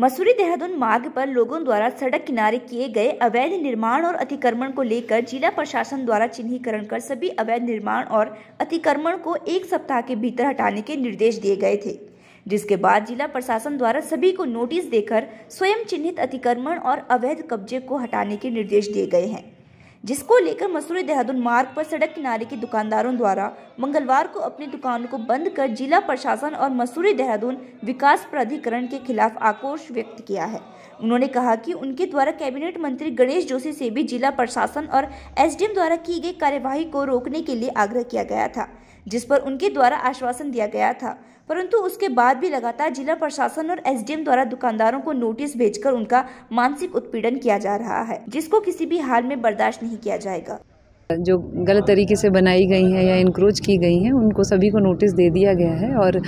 मसूरी देहरादून मार्ग पर लोगों द्वारा सड़क किनारे किए गए अवैध निर्माण और अतिक्रमण को लेकर जिला प्रशासन द्वारा चिन्हीकरण कर सभी अवैध निर्माण और अतिक्रमण को एक सप्ताह के भीतर हटाने के निर्देश दिए गए थे जिसके बाद जिला प्रशासन द्वारा सभी को नोटिस देकर स्वयं चिन्हित अतिक्रमण और अवैध कब्जे को हटाने के निर्देश दिए गए हैं जिसको लेकर मसूरी देहरादून मार्ग पर सड़क किनारे के दुकानदारों द्वारा मंगलवार को अपनी दुकानों को बंद कर जिला प्रशासन और मसूरी देहरादून विकास प्राधिकरण के खिलाफ आक्रोश व्यक्त किया है उन्होंने कहा कि उनके द्वारा कैबिनेट मंत्री गणेश जोशी से भी जिला प्रशासन और एसडीएम द्वारा की गई कार्यवाही को रोकने के लिए आग्रह किया गया था जिस पर उनके द्वारा आश्वासन दिया गया था परंतु उसके बाद भी लगातार जिला प्रशासन और एसडीएम द्वारा दुकानदारों को नोटिस भेजकर उनका मानसिक उत्पीड़न किया जा रहा है जिसको किसी भी हाल में बर्दाश्त नहीं किया जाएगा जो गलत तरीके से बनाई गई हैं या इनक्रोच की गई हैं उनको सभी को नोटिस दे दिया गया है और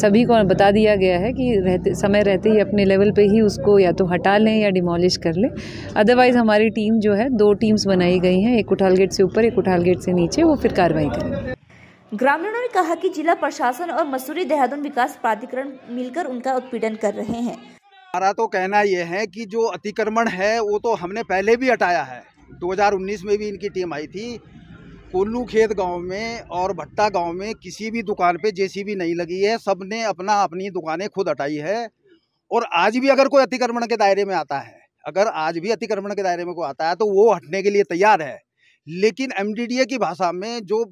सभी को बता दिया गया है कि रहते समय रहते ही अपने लेवल पे ही उसको या तो हटा लें या डिमोलिश कर लें अदरवाइज़ हमारी टीम जो है दो टीम्स बनाई गई हैं एक उठाल गेट से ऊपर एक उठाल गेट से नीचे वो फिर कार्रवाई करें ग्रामीणों ने कहा कि जिला प्रशासन और मसूरी देहरादून विकास प्राधिकरण मिलकर उनका उत्पीड़न कर रहे हैं हमारा तो कहना यह है कि जो अतिक्रमण है वो तो हमने पहले भी हटाया है 2019 में भी इनकी टीम आई थी कोल्लू खेत गांव में और भट्टा गांव में किसी भी दुकान पे जेसीबी नहीं लगी है सब ने अपना अपनी दुकानें खुद हटाई है और आज भी अगर कोई अतिक्रमण के दायरे में आता है अगर आज भी अतिक्रमण के दायरे में कोई आता है तो वो हटने के लिए तैयार है लेकिन एम की भाषा में जो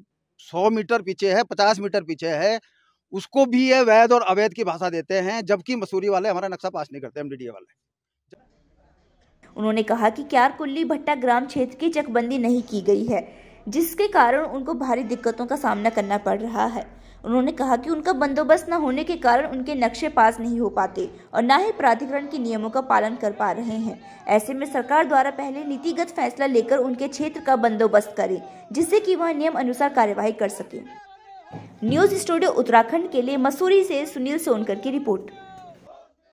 सौ मीटर पीछे है पचास मीटर पीछे है उसको भी ये वैध और अवैध की भाषा देते हैं जबकि मसूरी वाले हमारा नक्शा पास नहीं करते एमडीडीए वाले उन्होंने कहा कि क्यार कुल्ली भट्टा ग्राम क्षेत्र की चकबंदी नहीं की गई है जिसके कारण उनको भारी दिक्कतों का सामना करना पड़ रहा है उन्होंने कहा कि उनका बंदोबस्त न होने के कारण उनके नक्शे पास नहीं हो पाते और न ही प्राधिकरण के नियमों का पालन कर पा रहे हैं ऐसे में सरकार द्वारा पहले नीतिगत फैसला लेकर उनके क्षेत्र का बंदोबस्त करें जिससे कि वह नियम अनुसार कार्यवाही कर सके न्यूज स्टूडियो उत्तराखंड के लिए मसूरी से सुनील सोनकर की रिपोर्ट